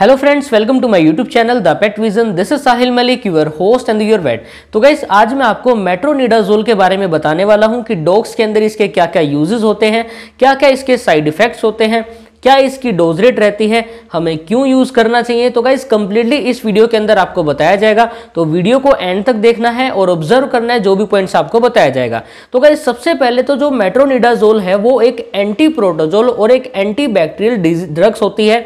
hello friends welcome to my YouTube channel the pet vision this is Sahil Malik your host and your vet तो guys आज मैं आपको metronidazole के बारे में बताने वाला हूं कि डॉग्स के अंदर इसके क्या क्या यूजेस होते हैं क्या क्या इसके साइड इफेक्ट्स होते हैं क्या इसकी डोज रेट रहती है हमें क्यों यूज करना चाहिए तो गाइज कंप्लीटली इस वीडियो के अंदर आपको बताया जाएगा तो वीडियो को एंड तक देखना है और ऑब्जर्व करना है जो भी पॉइंट्स आपको बताया जाएगा तो गाइज सबसे पहले तो जो मेट्रोनिडाजोल है वो एक एंटी प्रोटोजोल और एक एंटी बैक्टीरियल ड्रग्स होती है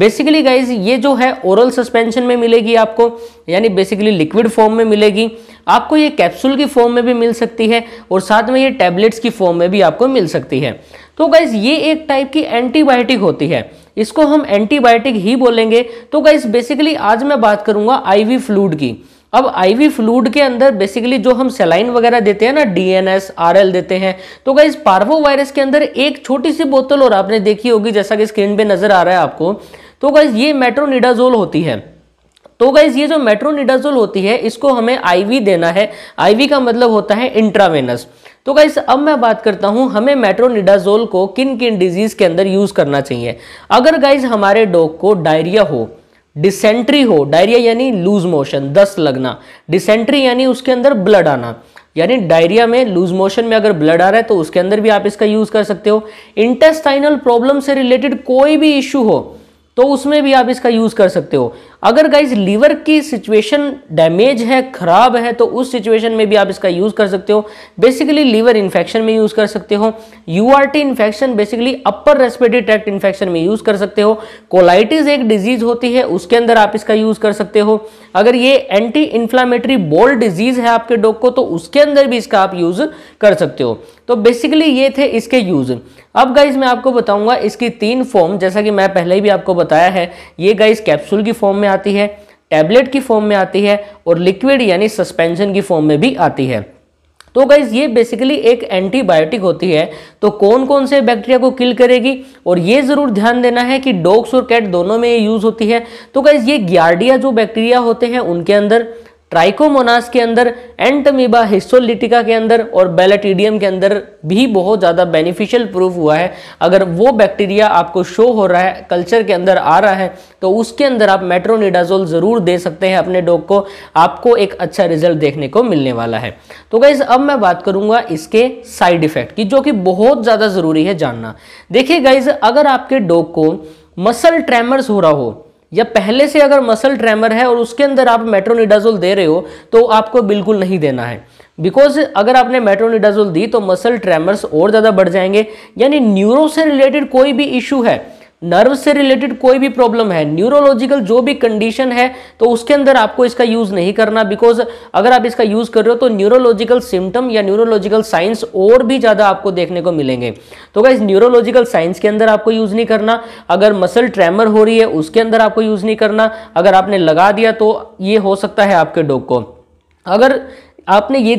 बेसिकली गाइज ये जो है ओरल सस्पेंशन में मिलेगी आपको यानी बेसिकली लिक्विड फॉर्म में मिलेगी आपको ये कैप्सूल की फॉर्म में भी मिल सकती है और साथ में ये टैबलेट्स की फॉर्म में भी आपको मिल सकती है तो गाइज ये एक टाइप की एंटीबायोटिक होती है इसको हम एंटीबायोटिक ही बोलेंगे तो गाइज बेसिकली आज मैं बात करूंगा आईवी फ्लूड की अब आईवी फ्लूड के अंदर बेसिकली जो हम सेलाइन वगैरह देते हैं ना डीएनएस आरएल देते हैं तो गाइज पार्वो वायरस के अंदर एक छोटी सी बोतल और आपने देखी होगी जैसा कि स्क्रीन पे नजर आ रहा है आपको तो गाइज ये मेट्रोनिडाजोल होती है तो गाइज ये जो मेट्रोनिडाजोल होती है इसको हमें आईवी देना है आईवी का मतलब होता है इंट्रावेनस तो गाइज अब मैं बात करता हूं हमें मेट्रोनिडाजोल को किन किन डिजीज़ के अंदर यूज़ करना चाहिए अगर गाइज हमारे डॉग को डायरिया हो डिसेंट्री हो डायरिया यानी लूज मोशन दस्त लगना डिसेंट्री यानी उसके अंदर ब्लड आना यानी डायरिया में लूज मोशन में अगर ब्लड आ रहा है तो उसके अंदर भी आप इसका यूज़ कर सकते हो इंटेस्टाइनल प्रॉब्लम से रिलेटेड कोई भी इश्यू हो तो उसमें भी आप इसका यूज़ कर सकते हो अगर गाइज लीवर की सिचुएशन डैमेज है ख़राब है तो उस सिचुएशन में भी आप इसका यूज़ कर सकते हो बेसिकली लीवर इन्फेक्शन में यूज़ कर सकते हो टी infection basically upper respiratory tract infection में यूज़ कर सकते हो कोलाइटिस एक डिजीज़ होती है उसके अंदर आप इसका यूज़ कर सकते हो अगर ये एंटी इन्फ्लामेटरी बोल डिजीज़ है आपके डॉग को तो उसके अंदर भी इसका आप यूज़ कर सकते हो तो बेसिकली ये थे इसके यूज़ अब गाइज मैं आपको बताऊंगा इसकी तीन फॉर्म जैसा कि मैं पहले भी आपको बताया है ये गाइज कैप्सूल की फॉर्म में आती है टैबलेट की फॉर्म में आती है और लिक्विड यानी सस्पेंशन की फॉर्म में भी आती है तो गाइज ये बेसिकली एक एंटीबायोटिक होती है तो कौन कौन से बैक्टीरिया को किल करेगी और ये ज़रूर ध्यान देना है कि डॉग्स और कैट दोनों में ये यूज़ होती है तो गाइज ये ग्यार्डिया जो बैक्टीरिया होते हैं उनके अंदर ट्राइकोमोनास के अंदर एंटमीबा हिस्सोलिटिका के अंदर और बेलाटीडियम के अंदर भी बहुत ज़्यादा बेनिफिशियल प्रूफ हुआ है अगर वो बैक्टीरिया आपको शो हो रहा है कल्चर के अंदर आ रहा है तो उसके अंदर आप मेट्रोनिडाजोल ज़रूर दे सकते हैं अपने डॉग को आपको एक अच्छा रिजल्ट देखने को मिलने वाला है तो गाइज अब मैं बात करूँगा इसके साइड इफेक्ट की जो कि बहुत ज़्यादा ज़रूरी है जानना देखिए गाइज अगर आपके डॉग को मसल ट्रैमर्स हो रहा हो या पहले से अगर मसल ट्रेमर है और उसके अंदर आप मेट्रोनिडाजोल दे रहे हो तो आपको बिल्कुल नहीं देना है बिकॉज अगर आपने मेट्रोनिडाजोल दी तो मसल ट्रेमर्स और ज़्यादा बढ़ जाएंगे यानी न्यूरो से रिलेटेड कोई भी इशू है नर्व से रिलेटेड कोई भी प्रॉब्लम है न्यूरोलॉजिकल जो भी कंडीशन है तो उसके अंदर आपको इसका यूज़ नहीं करना बिकॉज अगर आप इसका यूज़ कर रहे हो तो न्यूरोलॉजिकल सिम्टम या न्यूरोलॉजिकल साइंस और भी ज़्यादा आपको देखने को मिलेंगे तो क्या न्यूरोलॉजिकल साइंस के अंदर आपको यूज़ नहीं करना अगर मसल ट्रैमर हो रही है उसके अंदर आपको यूज़ नहीं करना अगर आपने लगा दिया तो ये हो सकता है आपके डॉग को अगर आपने ये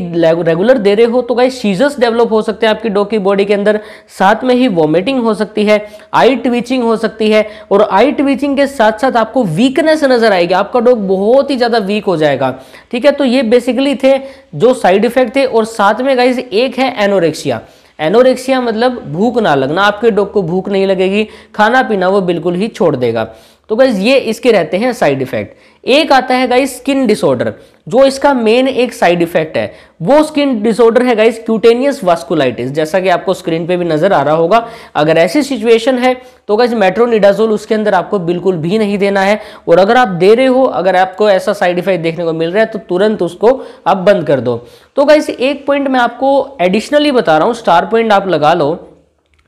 रेगुलर दे रहे हो तो गाइस सीजर्स डेवलप हो सकते हैं आपकी डॉग की बॉडी के अंदर साथ में ही वॉमिटिंग हो सकती है आई ट्विचिंग हो सकती है और आई ट्विचिंग के साथ साथ आपको वीकनेस नजर आएगी आपका डॉग बहुत ही ज़्यादा वीक हो जाएगा ठीक है तो ये बेसिकली थे जो साइड इफेक्ट थे और साथ में गाइज एक है एनोरेक्सिया एनोरेक्सिया मतलब भूख ना लगना आपके डॉग को भूख नहीं लगेगी खाना पीना वो बिल्कुल ही छोड़ देगा तो गाइज ये इसके रहते हैं साइड इफेक्ट एक आता है गाइज स्किन डिसऑर्डर जो इसका मेन एक साइड इफेक्ट है वो स्किन डिसऑर्डर है गाइज क्यूटेनियस वास्कुलाइटिस जैसा कि आपको स्क्रीन पे भी नजर आ रहा होगा अगर ऐसी सिचुएशन है तो गाइज मेट्रोनिडाजोल उसके अंदर आपको बिल्कुल भी नहीं देना है और अगर आप दे रहे हो अगर आपको ऐसा साइड इफेक्ट देखने को मिल रहा है तो तुरंत उसको आप बंद कर दो तो गाइज एक पॉइंट मैं आपको एडिशनली बता रहा हूँ स्टार पॉइंट आप लगा लो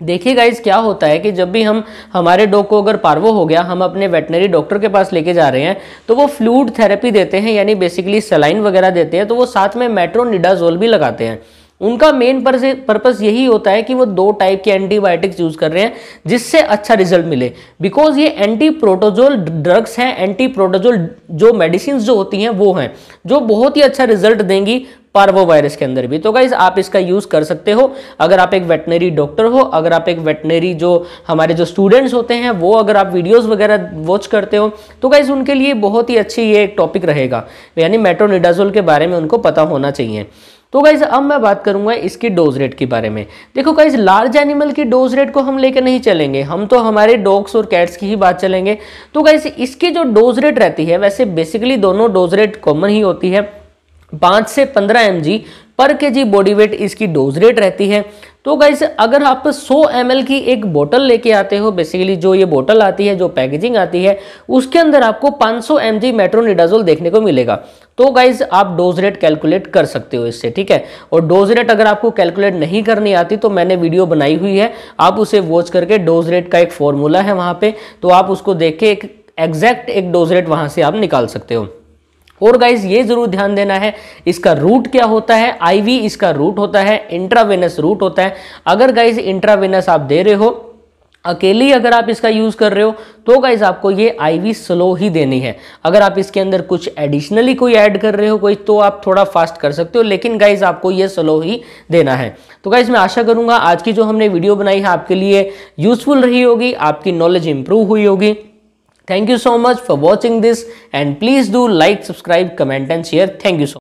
देखिए गाइज क्या होता है कि जब भी हम हमारे डॉग को अगर पार्वो हो गया हम अपने वेटनरी डॉक्टर के पास लेके जा रहे हैं तो वो फ्लूड थेरेपी देते हैं यानी बेसिकली सलाइन वगैरह देते हैं तो वो साथ में मेट्रोनिडाजोल भी लगाते हैं उनका मेन पर्पज़ यही होता है कि वो दो टाइप के एंटीबायोटिक्स यूज कर रहे हैं जिससे अच्छा रिजल्ट मिले बिकॉज ये एंटी प्रोटोजोल ड्रग्स हैं एंटी प्रोटोजोल जो मेडिसिन जो होती हैं वो हैं जो बहुत ही अच्छा रिजल्ट देंगी पार्वो वायरस के अंदर भी तो गाइज आप इसका यूज़ कर सकते हो अगर आप एक वेटनरी डॉक्टर हो अगर आप एक वेटनरी जो हमारे जो स्टूडेंट्स होते हैं वो अगर आप वीडियोस वगैरह वॉच करते हो तो गाइज उनके लिए बहुत ही अच्छी ये एक टॉपिक रहेगा यानी मेट्रोनिडाजोल के बारे में उनको पता होना चाहिए तो गाइज अब मैं बात करूंगा इसकी डोज रेट के बारे में देखो गाइज लार्ज एनिमल की डोज रेट को हम लेकर नहीं चलेंगे हम तो हमारे डॉग्स और कैट्स की ही बात चलेंगे तो गाइज इसकी जो डोज रेट रहती है वैसे बेसिकली दोनों डोज रेट कॉमन ही होती है पाँच से पंद्रह M per K G body weight इसकी डोज रेट रहती है तो गाइज अगर आप 100 एम की एक बोतल लेके आते हो बेसिकली जो ये बोतल आती है जो पैकेजिंग आती है उसके अंदर आपको 500 सौ एम मेट्रोनिडाजोल देखने को मिलेगा तो गाइज आप डोज रेट कैलकुलेट कर सकते हो इससे ठीक है और डोज रेट अगर आपको कैलकुलेट नहीं करनी आती तो मैंने वीडियो बनाई हुई है आप उसे वॉच करके डोज रेट का एक फॉर्मूला है वहां पे तो आप उसको देख के एक एग्जैक्ट एक डोज रेट वहां से आप निकाल सकते हो और गाइज ये जरूर ध्यान देना है इसका रूट क्या होता है आईवी इसका रूट होता है इंट्रावेनस रूट होता है अगर गाइज इंट्रावेनस आप दे रहे हो अकेली अगर आप इसका यूज़ कर रहे हो तो गाइज आपको ये आईवी स्लो ही देनी है अगर आप इसके अंदर कुछ एडिशनली कोई ऐड कर रहे हो कोई तो आप थोड़ा फास्ट कर सकते हो लेकिन गाइज आपको ये स्लो ही देना है तो गाइज मैं आशा करूँगा आज की जो हमने वीडियो बनाई है आपके लिए यूजफुल रही होगी आपकी नॉलेज इंप्रूव हुई होगी thank you so much for watching this and please do like subscribe comment and share thank you so